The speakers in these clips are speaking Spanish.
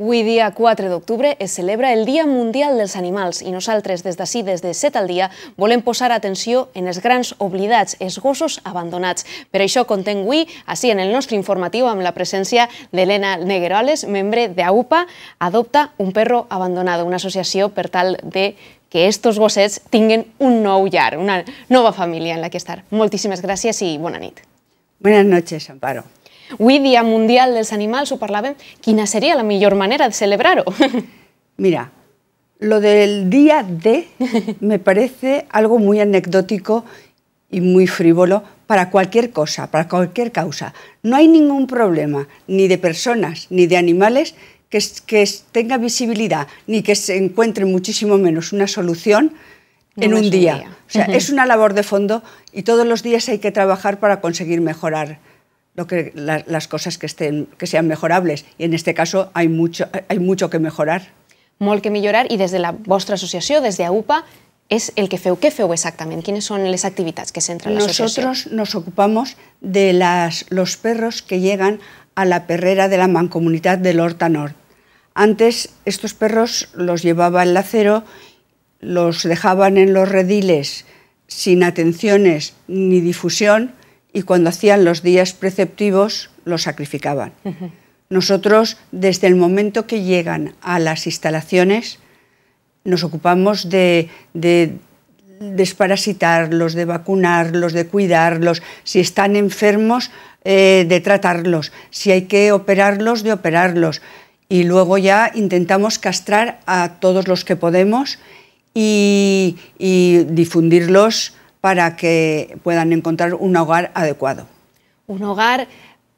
Avui dia 4 d'octubre es celebra el Dia Mundial dels Animals i nosaltres des d'ací, des de 7 al dia, volem posar atenció en els grans oblidats, els gossos abandonats. Per això contem avui, així en el nostre informatiu, amb la presència d'Helena Negueroles, membre d'AUPA, Adopta un perro abandonat, una associació per tal de que estos gossets tinguin un nou llar, una nova família en la que estar. Moltíssimes gràcies i bona nit. Buenas noches, Amparo. Avui, Día Mundial dels Animals, su parlàvem. Quina sería la mejor manera de celebrarlo. Mira, lo del día D me parece algo muy anecdótico y muy frívolo para cualquier cosa, para cualquier causa. No hay ningún problema, ni de personas, ni de animales, que, tenga visibilidad, ni que se encuentre muchísimo menos una solución en un día. O sea, es una labor de fondo y todos los días hay que trabajar para conseguir mejorar lo que, las cosas que, estén, que sean mejorables. Y en este caso hay mucho, hay mucho que mejorar. Molt que mejorar... ...y desde la vostra asociación desde AUPA, ...es el que feu. ¿qué feu exactamente? ¿Quiénes son les actividades que centra asociación? Nosotros nos ocupamos de las, los perros que llegan a la perrera de la mancomunidad del Horta Nord. Antes estos perros los llevaba el acero... los dejaban en los rediles sin atenciones ni difusión, y cuando hacían los días preceptivos los sacrificaban. Nosotros, desde el momento que llegan a las instalaciones, nos ocupamos de, desparasitarlos, de vacunarlos, de cuidarlos, si están enfermos, eh, de tratarlos, si hay que operarlos, de operarlos. Y luego ya intentamos castrar a todos los que podemos y difundirlos para que puedan encontrar un hogar adecuado. Un hogar,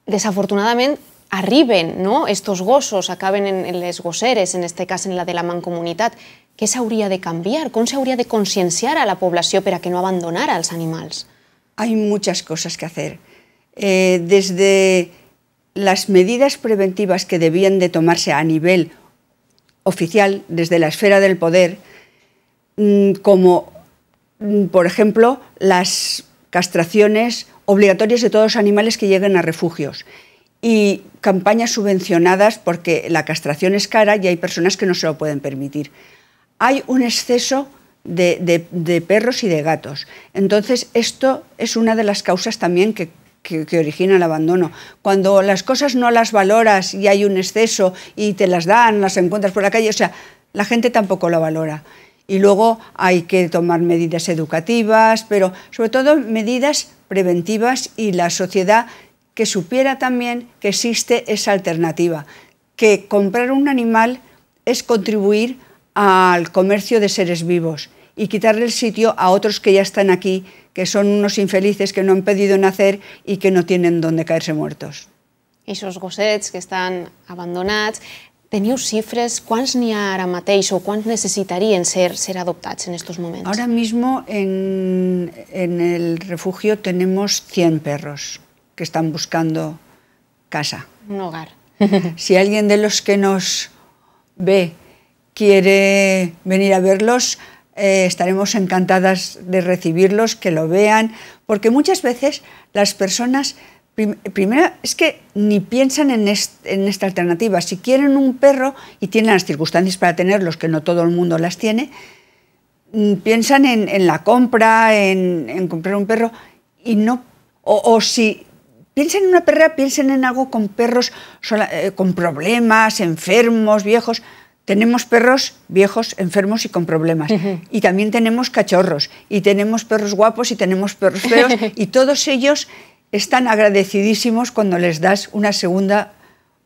desafortunadamente, arriben no? estos gozos, acaben en, los goceres, en este caso en la de la ¿Qué se habría de ¿Cómo se habría de concienciar a la población para que no abandonara a los animales? Hay muchas cosas que hacer. Eh, desde las medidas preventivas que debían de tomarse a nivel oficial, desde la esfera del poder, mm, como Mm, por ejemplo, las castraciones obligatorias de todos los animales que lleguen a refugios y campañas subvencionadas porque la castración es cara y hay personas que no se lo pueden permitir. Hay un exceso de, perros y de gatos. Entonces, esto es una de las causas también que, que, origina el abandono. Cuando las cosas no las valoras y hay un exceso y te las dan, las encuentras por la calle, o sea, la gente tampoco lo valora. Y luego hay que tomar medidas educativas, pero sobre todo medidas preventivas y la sociedad que supiera también que existe esa alternativa, que comprar un animal es contribuir al comercio de seres vivos y quitarle el sitio a otros que ya están aquí, que son unos infelices que no han pedido nacer y que no tienen dónde caerse muertos. esos gossets que están abandonados... Teniu xifres? ¿Cuántos n'hi ha ara o cuántos necesitarían ser, ser adoptats en estos momentos? Ahora mismo en, en el refugio tenemos 100 perros que están buscando casa. Un hogar. si alguien de los que nos ve quiere venir a verlos, eh, estaremos encantadas de recibirlos, que lo vean, porque muchas veces las personas Primera es que ni piensan en, esta alternativa. Si quieren un perro y tienen las circunstancias para tenerlos, que no todo el mundo las tiene, mm, piensan en, la compra, en, comprar un perro, y no. O, si piensan en una perra, piensen en algo con perros eh, con problemas, enfermos, viejos. Tenemos perros viejos, enfermos y con problemas. Y también tenemos cachorros, y tenemos perros guapos, y tenemos perros feos, y todos ellos están agradecidísimos cuando les das una segunda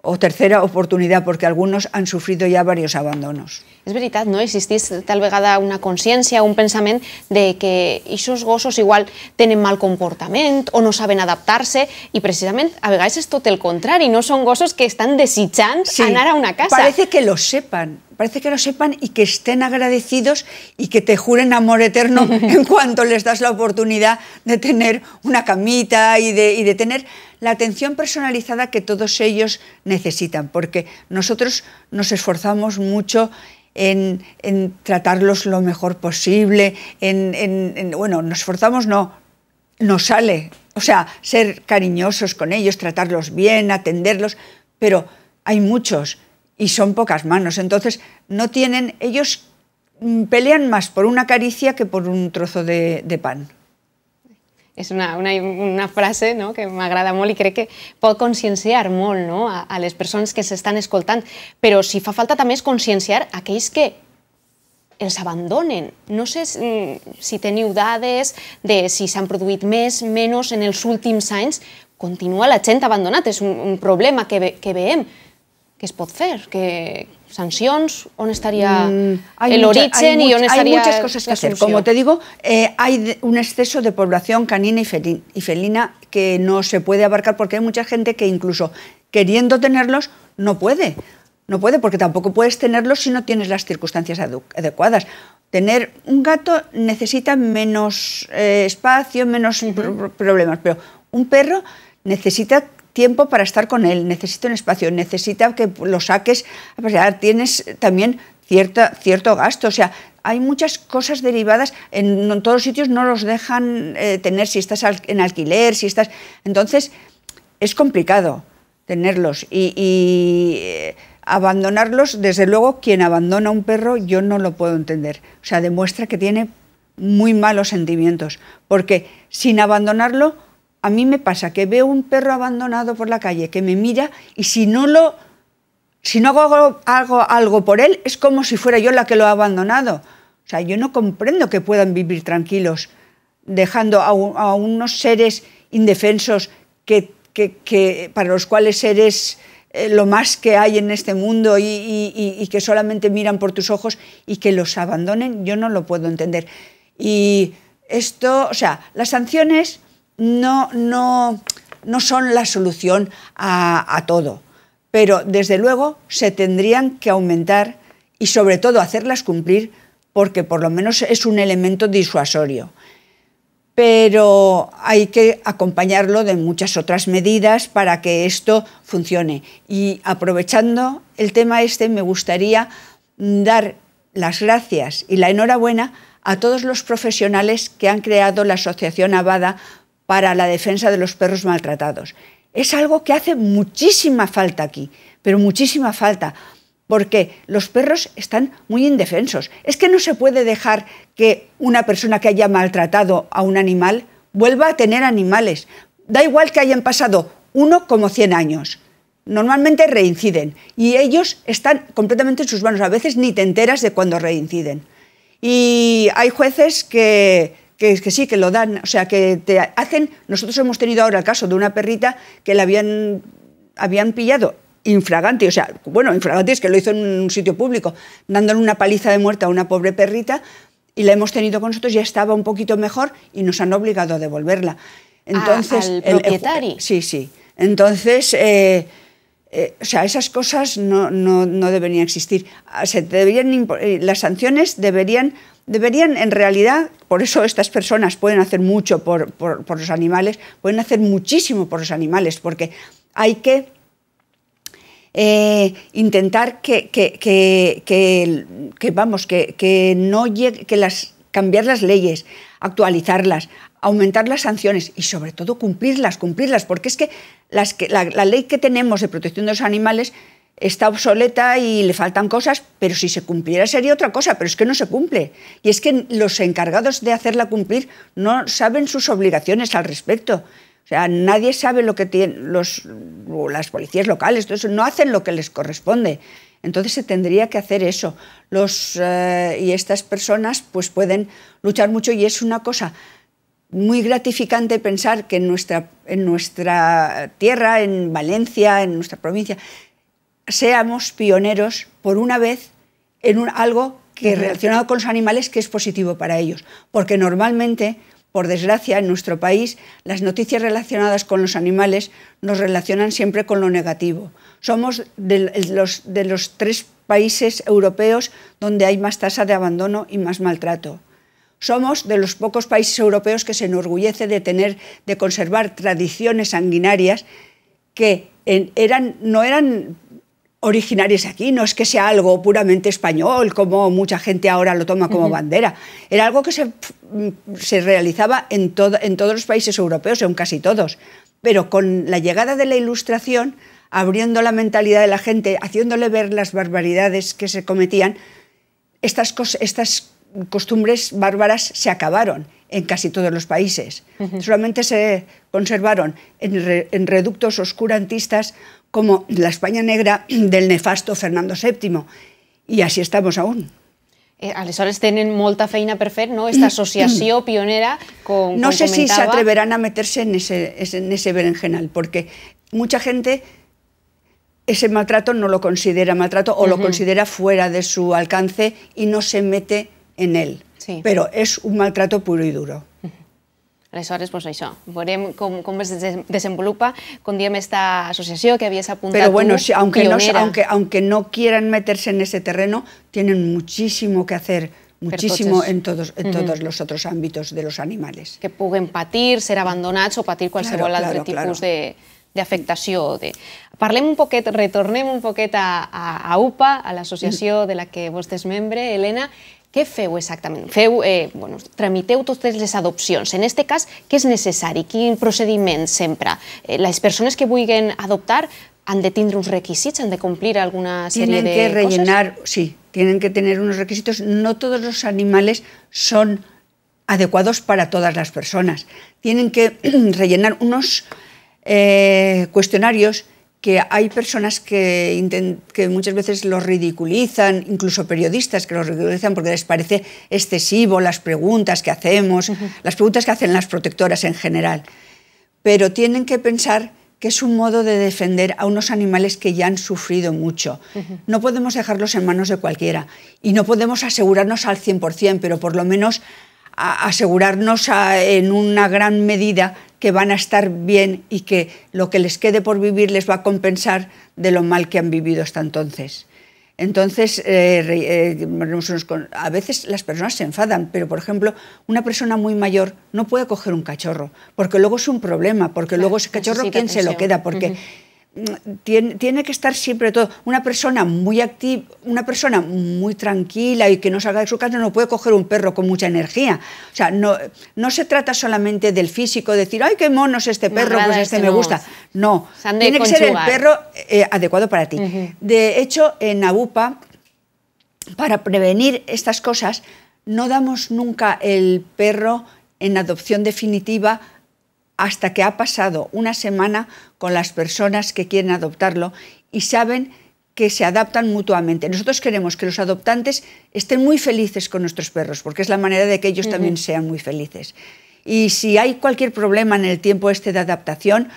o tercera oportunidad, porque algunos han sufrido ya varios abandonos. Es verdad, no? Existís tal vez una conciencia, un pensamiento de que esos gozos igual tienen mal comportamiento o no saben adaptarse y precisamente a veces es todo el contrario, no son gozos que están desitjant sí, a una casa. Parece que lo sepan, parece que lo sepan y que estén agradecidos y que te juren amor eterno en cuanto les das la oportunidad de tener una camita y de, de tener la atención personalizada que todos ellos necesitan, porque nosotros nos esforzamos mucho en, tratarlos lo mejor posible, en, bueno, nos esforzamos, no, nos sale, o sea, ser cariñosos con ellos, tratarlos bien, atenderlos, pero hay muchos y son pocas manos. Entonces, no tienen, ellos mm, pelean más por una caricia que por un trozo de, pan. Es una, una, frase no? que agrada mucho y creo que puede concienciar molt no? a, las personas que se están escoltando. Pero si fa falta també es conscienciar aquellos que els abandonen. No sé mm, si teniu dades de si s'han produït més, menos en el últims anys. Continúa la gent abandonat, és un, problema que, ve, ¿Qué es pot Que, sanciones, ¿Dónde estaría mm, el origen y dónde Hay muchas cosas que hacer. Como te digo, eh, hay un exceso de población canina y felina que no se puede abarcar porque hay mucha gente que incluso queriendo tenerlos no puede. No puede porque tampoco puedes tenerlos si no tienes las circunstancias adecuadas. Tener un gato necesita menos eh, espacio, menos problemas, pero un perro necesita tiempo para estar con él, necesita un espacio, necesita que lo saques tienes también cierta, cierto gasto, o sea, hay muchas cosas derivadas, en, todos los sitios no los dejan eh, tener si estás en alquiler, si estás... Entonces, es complicado tenerlos y, eh, abandonarlos, desde luego, quien abandona un perro yo no lo puedo entender, o sea, demuestra que tiene muy malos sentimientos, porque sin abandonarlo a mí me pasa que veo un perro abandonado por la calle que me mira y si no lo si no hago, algo por él es como si fuera yo la que lo ha abandonado. O sea, yo no comprendo que puedan vivir tranquilos dejando a, unos seres indefensos que, para los cuales eres eh, lo más que hay en este mundo y, y, que solamente miran por tus ojos y que los abandonen. Yo no lo puedo entender. Y esto, o sea, las sanciones no, no, no son la solución a, todo, pero desde luego se tendrían que aumentar y sobre todo hacerlas cumplir porque por lo menos es un elemento disuasorio. Pero hay que acompañarlo de muchas otras medidas para que esto funcione. Y aprovechando el tema este, me gustaría dar las gracias y la enhorabuena a todos los profesionales que han creado la Asociación Avada para la defensa de los perros maltratados. Es algo que hace muchísima falta aquí, pero muchísima falta, porque los perros están muy indefensos. Es que no se puede dejar que una persona que haya maltratado a un animal vuelva a tener animales. Da igual que hayan pasado uno como 100 años. Normalmente reinciden y ellos están completamente en sus manos. A veces ni te enteras de cuando reinciden. Y hay jueces que que, sí, que lo dan, o sea, que te hacen... Nosotros hemos tenido ahora el caso de una perrita que la habían, habían pillado infragante, o sea, bueno, infragante es que lo hizo en un sitio público, dándole una paliza de muerte a una pobre perrita y la hemos tenido con nosotros, ya estaba un poquito mejor y nos han obligado a devolverla. Entonces, ¿Al propietario? sí, sí. Entonces, eh, eh, o sea, esas cosas no, no, deberían existir. Ah, se deberían, eh, las sanciones deberían deberían en realidad, por eso estas personas pueden hacer mucho por, los animales, pueden hacer muchísimo por los animales, porque hay que eh, intentar que, vamos, que, no que las, cambiar las leyes, actualizarlas, aumentar las sanciones y sobre todo cumplirlas, cumplirlas, porque es que, la ley que tenemos de protección de los animales está obsoleta y le faltan cosas, pero si se cumpliera sería otra cosa, pero es que no se cumple. Y es que los encargados de hacerla cumplir no saben sus obligaciones al respecto. O sea, nadie sabe lo que tienen las policías locales, no hacen lo que les corresponde. Entonces se tendría que hacer eso. Los, eh, y estas personas pues pueden luchar mucho y es una cosa muy gratificante pensar que en nuestra, en nuestra tierra, en Valencia, en nuestra provincia, seamos pioneros por una vez en algo que relacionado con los animales que es positivo para ellos, porque normalmente, por desgracia, en nuestro país las noticias relacionadas con los animales nos relacionan siempre con lo negativo. Somos de los, tres países europeos donde hay más tasa de abandono y más maltrato. Somos de los pocos países europeos que se enorgullece de tener, de conservar tradiciones sanguinarias que eran, no eran originarias aquí, no es que sea algo puramente español, como mucha gente ahora lo toma como bandera. Era algo que se, mm, realizaba en, en todos los países europeos, en casi todos. Pero con la llegada de la Ilustración, abriendo la mentalidad de la gente, haciéndole ver las barbaridades que se cometían, estas, estas costumbres bárbaras se acabaron en casi todos los países. Solamente se conservaron en, en reductos oscurantistas como la España negra del nefasto Fernando VII. y así estamos aún. Eh, aleshores tienen molta feina per no? Esta asociación pionera, con... No sé si se atreverán a meterse en ese, en ese berenjenal, porque mucha gente ese maltrato no lo considera maltrato o lo considera fuera de su alcance y no se mete en él. Sí. Pero es un maltrato puro y duro. Aleshores, doncs pues això, veurem com, com es desenvolupa, con diem, esta asociación que havies apuntat Pero bueno, aunque, no, aunque, aunque no quieran meterse en ese terreno, tienen muchísimo que hacer muchísimo en todos, en todos los otros ámbitos de los animales. Que puguen patir, ser abandonados o patir cualquier otro tipo de, de afectación, De... Parlem un poquito, retornem un poquet a, a, a UPA, a mm. de la que vos és membre, Elena. ¿Qué feu exactament? Feu, eh, bueno, tramiteu totes les adopcions. En este caso, ¿qué es necesario? ¿Qué procediment sempre? Eh, les que vulguin adoptar han de tener unos requisitos, han de cumplir alguna serie tienen de que rellenar, sí, tienen que tener unos requisitos. No todos los animales son adecuados para todas las personas. Tienen que rellenar unos eh, cuestionarios que hay personas que, muchas veces los ridiculizan, incluso periodistas que los ridiculizan porque les parece excesivo las preguntas que hacemos, las preguntas que hacen las protectoras en general. Pero tienen que pensar que es un modo de defender a unos animales que ya han sufrido mucho. No podemos dejarlos en manos de cualquiera y no podemos asegurarnos al 100%, pero por lo menos asegurarnos en una gran medida que van a estar bien y que lo que les quede por vivir les va a compensar de lo mal que han vivido hasta entonces. Entonces, eh, eh, a veces las personas se enfadan, pero por ejemplo, una persona muy mayor no puede coger un cachorro, porque luego es un problema, porque luego ese cachorro, ¿quién se lo queda? Porque tiene, que estar siempre todo. Una persona muy activa, una persona muy tranquila y que no salga de su casa no puede coger un perro con mucha energía. O sea, no, no se trata solamente del físico, decir, ay, qué monos este perro, pues este, este me gusta. No, tiene que ser el perro eh, adecuado para ti. De hecho, en ABUPA, para prevenir estas cosas, no damos nunca el perro en adopción definitiva hasta que ha pasado una semana con las personas que quieren adoptarlo y saben que se adaptan mutuamente. Nosotros queremos que los adoptantes estén muy felices con nuestros perros, porque es la manera de que ellos también sean muy felices. Y si hay cualquier problema en el tiempo este de adaptación,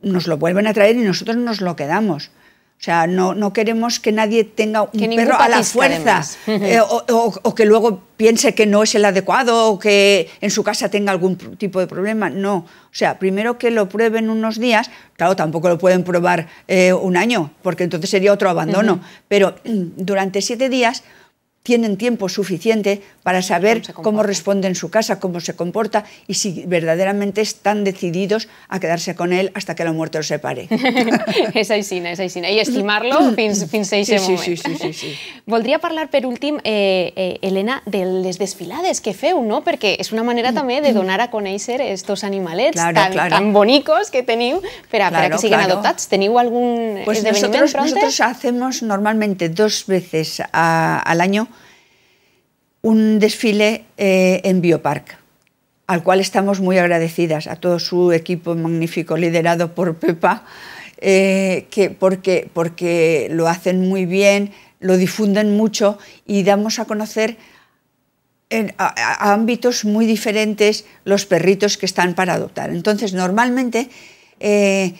nos lo vuelven a traer y nosotros nos lo quedamos. O sea, no, no queremos que nadie tenga un perro a la fuerza eh, o, que luego piense que no es el adecuado o que en su casa tenga algún tipo de problema. No. O sea, primero que lo prueben unos días, claro, tampoco lo pueden probar eh, un año, porque entonces sería otro abandono. Pero mm, durante siete días tienen tiempo suficiente para saber cómo, responde en su casa, cómo se comporta y si verdaderamente están decididos a quedarse con él hasta que la muerte los separe. esa Isina, esa estimarlo sin. fin lo fins, a hablar sí, Sí, sí, sí, sí, parlar, eh, eh, Elena, de les desfilades que feo, no? Porque es una manera mm. también de donar a Coneiser estos animalets tan, bonitos que he tenido para que sigan adoptats. Teniu algun pues nosotros, Nosotros hacemos normalmente dos veces al año un desfile eh, en Biopark, al cual estamos muy agradecidas a todo su equipo magnífico liderado por Pepa, eh, que porque, porque lo hacen muy bien, lo difunden mucho y damos a conocer en, ámbitos muy diferentes los perritos que están para adoptar. Entonces, normalmente eh,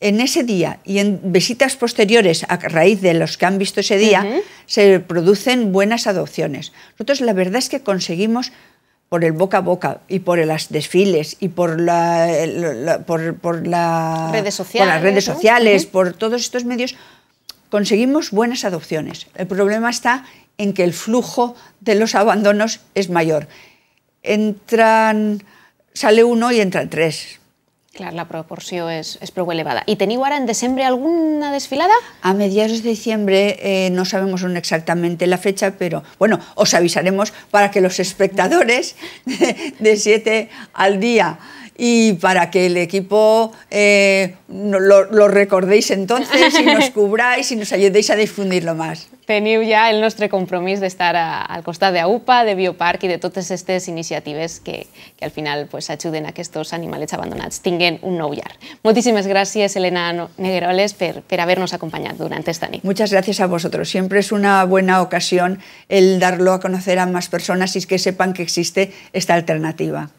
en ese día y en visitas posteriores a raíz de los que han visto ese día, se producen buenas adopciones. Nosotros la verdad es que conseguimos por el boca a boca y por las desfiles y por, la, por, las redes sociales, por todos estos medios, conseguimos buenas adopciones. El problema está en que el flujo de los abandonos es mayor. Entran, sale uno y entran tres Claro, la proporción es pro elevada. ¿Y teniu ahora en diciembre alguna desfilada? A mediados de diciembre eh, no sabemos exactamente la fecha, pero bueno, os avisaremos para que los espectadores de 7 al día y para que el equipo eh, lo, lo recordéis entonces y nos cubráis y nos ayudéis a difundirlo más teniu ya el compromiso de estar al de AUPA, de Biopark y de todas estas iniciativas que, que al final pues, a que estos animales abandonados tinguen un nou llar. Moltíssimes gracias Elena Negueroles, por habernos acompañado durante acompanyat esta nit. Muchas gracias a vosotros. Siempre es una buena ocasión el darlo a conocer a más personas y que sepan que existe esta alternativa.